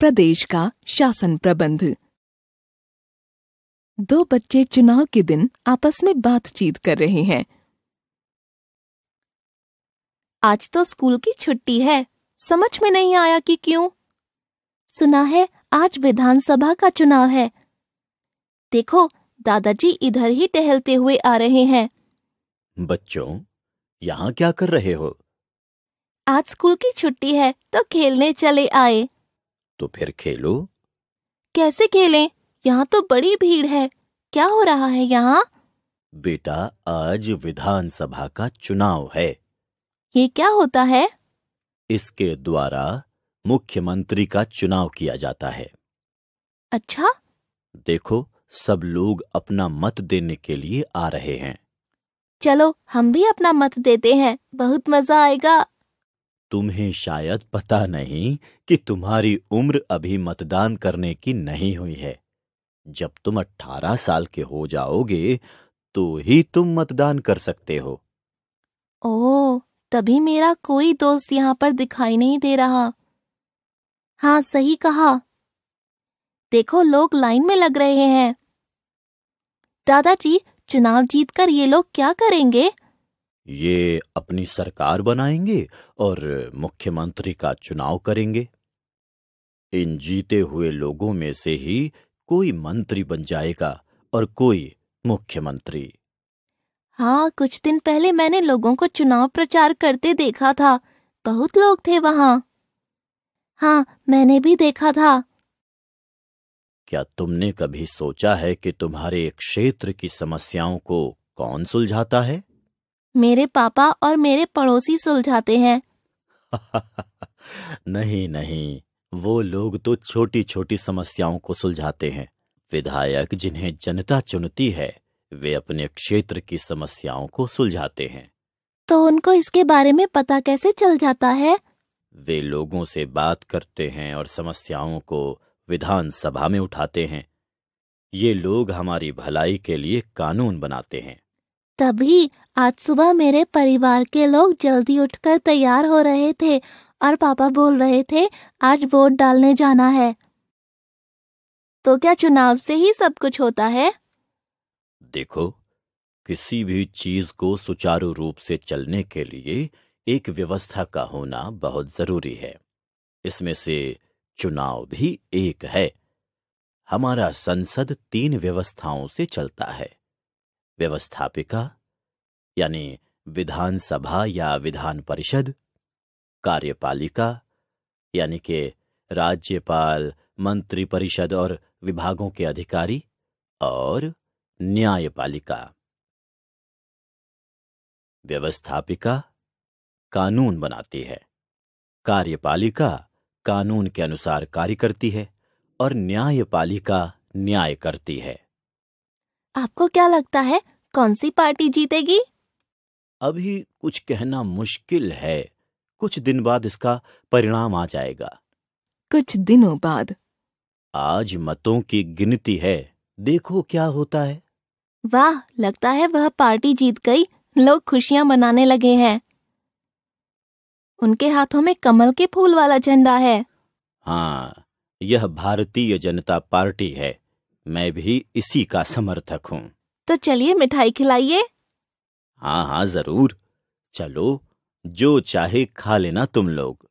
प्रदेश का शासन प्रबंध दो बच्चे चुनाव के दिन आपस में बातचीत कर रहे हैं आज तो स्कूल की छुट्टी है समझ में नहीं आया कि क्यों सुना है आज विधानसभा का चुनाव है देखो दादाजी इधर ही टहलते हुए आ रहे हैं बच्चों यहाँ क्या कर रहे हो आज स्कूल की छुट्टी है तो खेलने चले आए तो फिर खेलो कैसे खेलें? यहाँ तो बड़ी भीड़ है क्या हो रहा है यहाँ बेटा आज विधानसभा का चुनाव है ये क्या होता है इसके द्वारा मुख्यमंत्री का चुनाव किया जाता है अच्छा देखो सब लोग अपना मत देने के लिए आ रहे हैं चलो हम भी अपना मत देते हैं बहुत मजा आएगा तुम्हें शायद पता नहीं कि तुम्हारी उम्र अभी मतदान करने की नहीं हुई है जब तुम अट्ठारह साल के हो जाओगे तो ही तुम मतदान कर सकते हो ओ तभी मेरा कोई दोस्त यहाँ पर दिखाई नहीं दे रहा हाँ सही कहा देखो लोग लाइन में लग रहे हैं दादाजी चुनाव जीतकर ये लोग क्या करेंगे ये अपनी सरकार बनाएंगे और मुख्यमंत्री का चुनाव करेंगे इन जीते हुए लोगों में से ही कोई मंत्री बन जाएगा और कोई मुख्यमंत्री हाँ कुछ दिन पहले मैंने लोगों को चुनाव प्रचार करते देखा था बहुत लोग थे वहाँ हाँ मैंने भी देखा था क्या तुमने कभी सोचा है कि तुम्हारे क्षेत्र की समस्याओं को कौन सुलझाता है मेरे पापा और मेरे पड़ोसी सुलझाते हैं नहीं नहीं वो लोग तो छोटी छोटी समस्याओं को सुलझाते हैं विधायक जिन्हें जनता चुनती है वे अपने क्षेत्र की समस्याओं को सुलझाते हैं तो उनको इसके बारे में पता कैसे चल जाता है वे लोगों से बात करते हैं और समस्याओं को विधानसभा में उठाते हैं ये लोग हमारी भलाई के लिए कानून बनाते हैं तभी आज सुबह मेरे परिवार के लोग जल्दी उठकर तैयार हो रहे थे और पापा बोल रहे थे आज वोट डालने जाना है तो क्या चुनाव से ही सब कुछ होता है देखो किसी भी चीज को सुचारू रूप से चलने के लिए एक व्यवस्था का होना बहुत जरूरी है इसमें से चुनाव भी एक है हमारा संसद तीन व्यवस्थाओं से चलता है व्यवस्थापिका यानी विधानसभा या विधान परिषद कार्यपालिका यानी के राज्यपाल मंत्रिपरिषद और विभागों के अधिकारी और न्यायपालिका व्यवस्थापिका कानून बनाती है कार्यपालिका कानून के अनुसार कार्य करती है और न्यायपालिका न्याय करती है आपको क्या लगता है कौन सी पार्टी जीतेगी अभी कुछ कहना मुश्किल है कुछ दिन बाद इसका परिणाम आ जाएगा कुछ दिनों बाद आज मतों की गिनती है देखो क्या होता है वाह लगता है वह पार्टी जीत गई लोग खुशियां मनाने लगे हैं उनके हाथों में कमल के फूल वाला झंडा है हाँ यह भारतीय जनता पार्टी है मैं भी इसी का समर्थक हूँ तो चलिए मिठाई खिलाइए हाँ हाँ जरूर चलो जो चाहे खा लेना तुम लोग